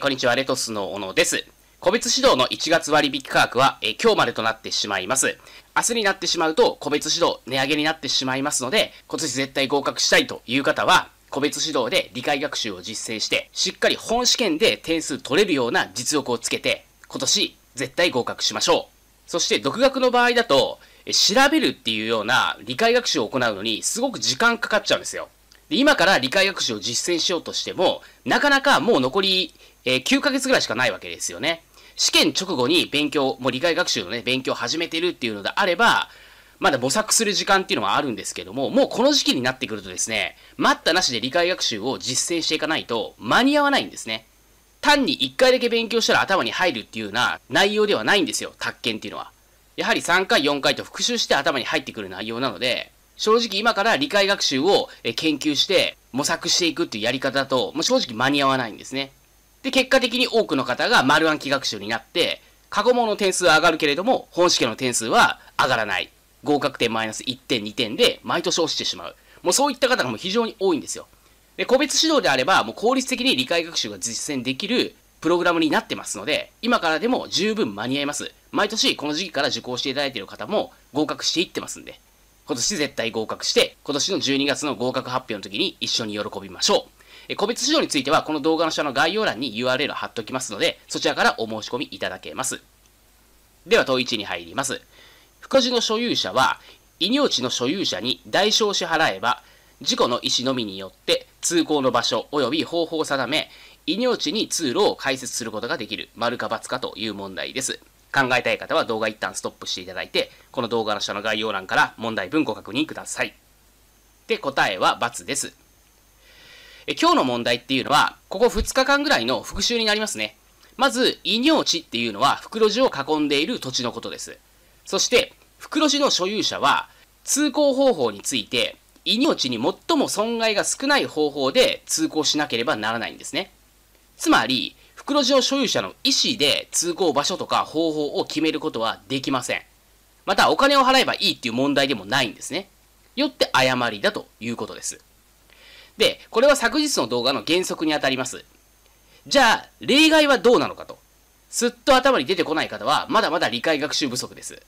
こんにちは、レトスの小野です。個別指導の1月割引価格は、え今日までとなってしまいます。明日になってしまうと、個別指導値上げになってしまいますので、今年絶対合格したいという方は、個別指導で理解学習を実践して、しっかり本試験で点数取れるような実力をつけて、今年絶対合格しましょう。そして独学の場合だと、調べるっていうような理解学習を行うのにすごく時間かかっちゃうんですよ。で今から理解学習を実践しようとしても、なかなかもう残り、え9ヶ月ぐらいしかないわけですよね。試験直後に勉強、もう理解学習のね、勉強を始めてるっていうのであれば、まだ模索する時間っていうのはあるんですけども、もうこの時期になってくるとですね、待ったなしで理解学習を実践していかないと間に合わないんですね。単に1回だけ勉強したら頭に入るっていうような内容ではないんですよ、宅建っていうのは。やはり3回、4回と復習して頭に入ってくる内容なので、正直今から理解学習を研究して模索していくっていうやり方だと、もう正直間に合わないんですね。で、結果的に多くの方が丸暗記学習になって、過去問の点数は上がるけれども、本試験の点数は上がらない。合格点マイナス1点、2点で毎年落ちてしまう。もうそういった方がもう非常に多いんですよ。で、個別指導であれば、もう効率的に理解学習が実践できるプログラムになってますので、今からでも十分間に合います。毎年この時期から受講していただいている方も合格していってますんで、今年絶対合格して、今年の12月の合格発表の時に一緒に喜びましょう。え個別指導については、この動画の下の概要欄に URL を貼っておきますので、そちらからお申し込みいただけます。では、問1に入ります。副祉の所有者は、異業地の所有者に代償を支払えば、事故の意思のみによって通行の場所及び方法を定め、異尿地に通路を開設することができる、丸か×かという問題です。考えたい方は動画一旦ストップしていただいて、この動画の下の概要欄から問題文ご確認ください。で、答えは×です。え今日の問題っていうのは、ここ2日間ぐらいの復習になりますね。まず、異尿地っていうのは袋地を囲んでいる土地のことです。そして、袋地の所有者は、通行方法について命に最も損害が少ない方法で通行しなければならないんですね。つまり、袋地の所有者の意思で通行場所とか方法を決めることはできません。また、お金を払えばいいっていう問題でもないんですね。よって誤りだということです。で、これは昨日の動画の原則にあたります。じゃあ、例外はどうなのかと。すっと頭に出てこない方は、まだまだ理解学習不足です。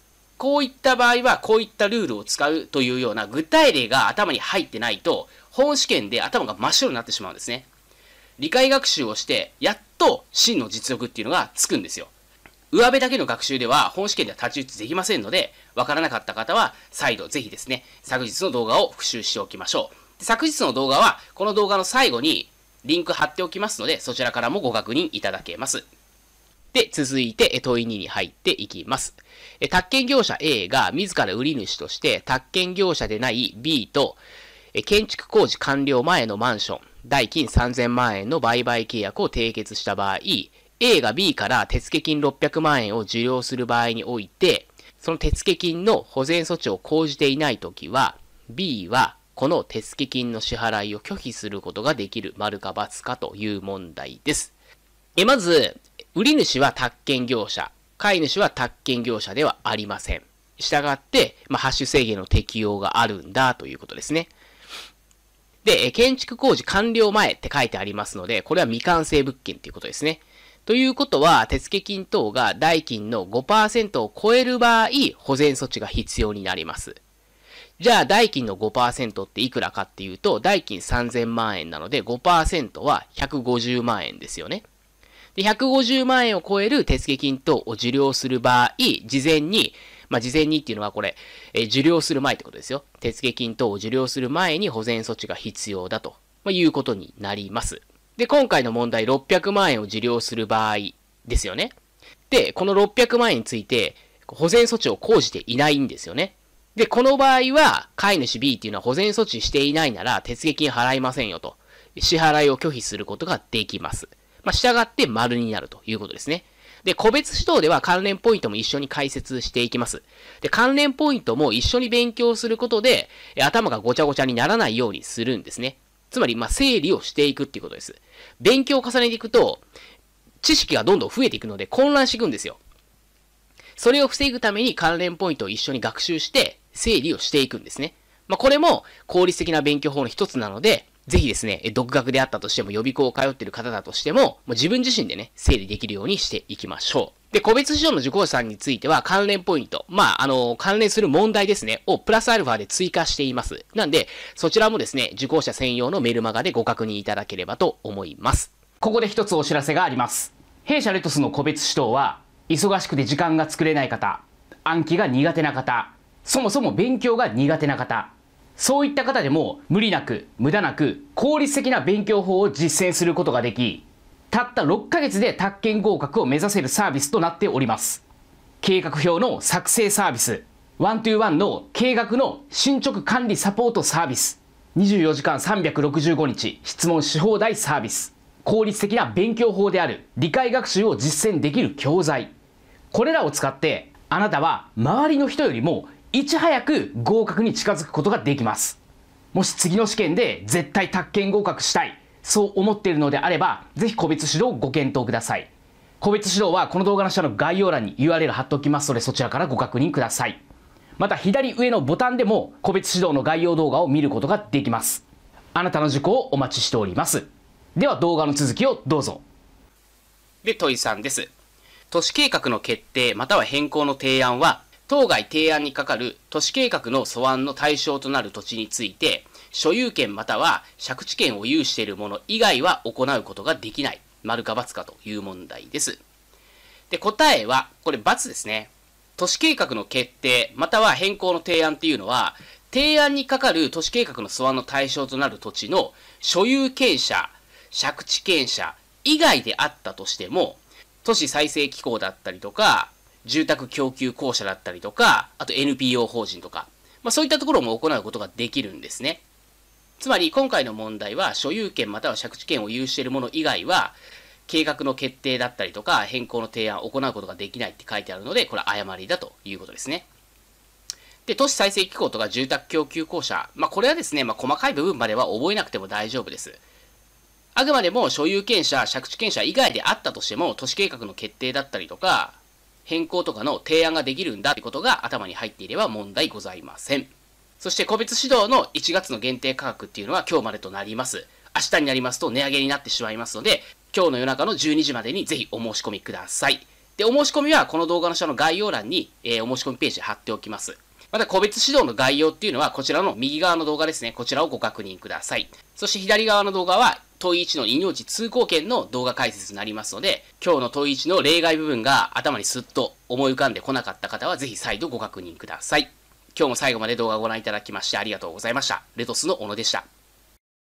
こういった場合は、こういったルールを使うというような具体例が頭に入ってないと、本試験で頭が真っ白になってしまうんですね。理解学習をして、やっと真の実力っていうのがつくんですよ。上辺だけの学習では本試験では太刀打ちできませんので、わからなかった方は再度ぜひですね、昨日の動画を復習しておきましょう。昨日の動画は、この動画の最後にリンク貼っておきますので、そちらからもご確認いただけます。で、続いて問い2に入っていきます。宅建業者 A が自ら売り主として、宅建業者でない B と、建築工事完了前のマンション、代金3000万円の売買契約を締結した場合、A が B から手付金600万円を受領する場合において、その手付金の保全措置を講じていないときは、B はこの手付金の支払いを拒否することができる丸か×かという問題です。えまず、売り主は宅建業者、飼い主は宅建業者ではありません。したがって、まあ、ハッシュ制限の適用があるんだということですね。で、建築工事完了前って書いてありますので、これは未完成物件ということですね。ということは、手付金等が代金の5%を超える場合、保全措置が必要になります。じゃあ、代金の5%っていくらかっていうと、代金3000万円なので5%は150万円ですよね。で、150万円を超える手付金等を受領する場合、事前に、まあ、事前にっていうのはこれ、えー、受領する前ってことですよ。手付金等を受領する前に保全措置が必要だと、まあ、いうことになります。で、今回の問題600万円を受領する場合ですよね。で、この600万円について、保全措置を講じていないんですよね。で、この場合は、飼い主 B っていうのは保全措置していないなら、手付金払いませんよと。支払いを拒否することができます。まあ、従って丸になるということですね。で、個別指導では関連ポイントも一緒に解説していきます。で、関連ポイントも一緒に勉強することで、頭がごちゃごちゃにならないようにするんですね。つまり、まあ、整理をしていくっていうことです。勉強を重ねていくと、知識がどんどん増えていくので混乱していくんですよ。それを防ぐために関連ポイントを一緒に学習して整理をしていくんですね。まあ、これも効率的な勉強法の一つなので、ぜひですね、独学であったとしても、予備校を通っている方だとしても、もう自分自身でね、整理できるようにしていきましょう。で、個別指導の受講者さんについては関連ポイント、まあ、あの、関連する問題ですね、をプラスアルファで追加しています。なんで、そちらもですね、受講者専用のメルマガでご確認いただければと思います。ここで一つお知らせがあります。弊社レトスの個別指導は、忙しくて時間が作れない方、暗記が苦手な方、そもそも勉強が苦手な方、そういった方でも無理なく無駄なく効率的な勉強法を実践することができたった6ヶ月で宅建合格を目指せるサービスとなっております計画表の作成サービスワントゥーワンの計画の進捗管理サポートサービス24時間365日質問し放題サービス効率的な勉強法である理解学習を実践できる教材これらを使ってあなたは周りの人よりもいち早く合格に近づくことができます。もし次の試験で絶対宅建合格したい、そう思っているのであれば、ぜひ個別指導をご検討ください。個別指導はこの動画の下の概要欄に URL 貼っておきますので、そちらからご確認ください。また左上のボタンでも個別指導の概要動画を見ることができます。あなたの事故をお待ちしております。では動画の続きをどうぞ。で、問いさんです。都市計画の決定または変更の提案は当該提案に係る都市計画の素案の対象となる土地について、所有権または借地権を有しているもの以外は行うことができない。丸か×かという問題です。で、答えは、これ×ですね。都市計画の決定、または変更の提案っていうのは、提案に係る都市計画の素案の対象となる土地の所有権者、借地権者以外であったとしても、都市再生機構だったりとか、住宅供給公社だったりとか、あと NPO 法人とか、まあ、そういったところも行うことができるんですね。つまり今回の問題は所有権または借地権を有しているもの以外は計画の決定だったりとか変更の提案を行うことができないって書いてあるのでこれは誤りだということですね。で、都市再生機構とか住宅供給公社、まあ、これはですね、まあ、細かい部分までは覚えなくても大丈夫です。あくまでも所有権者、借地権者以外であったとしても、都市計画の決定だったりとか、変更とかの提案ができるんだってことが頭に入っていれば問題ございません。そして個別指導の1月の限定価格っていうのは今日までとなります。明日になりますと値上げになってしまいますので、今日の夜中の12時までにぜひお申し込みください。で、お申し込みはこの動画の下の概要欄に、えー、お申し込みページ貼っておきます。また個別指導の概要っていうのはこちらの右側の動画ですね。こちらをご確認ください。そして左側の動画は問1の値通行権の動画解説になりますので、今日の問1の例外部分が頭にすっと思い浮かんでこなかった方は、ぜひ再度ご確認ください。今日も最後まで動画をご覧いただきましてありがとうございました。レトスの小野でした。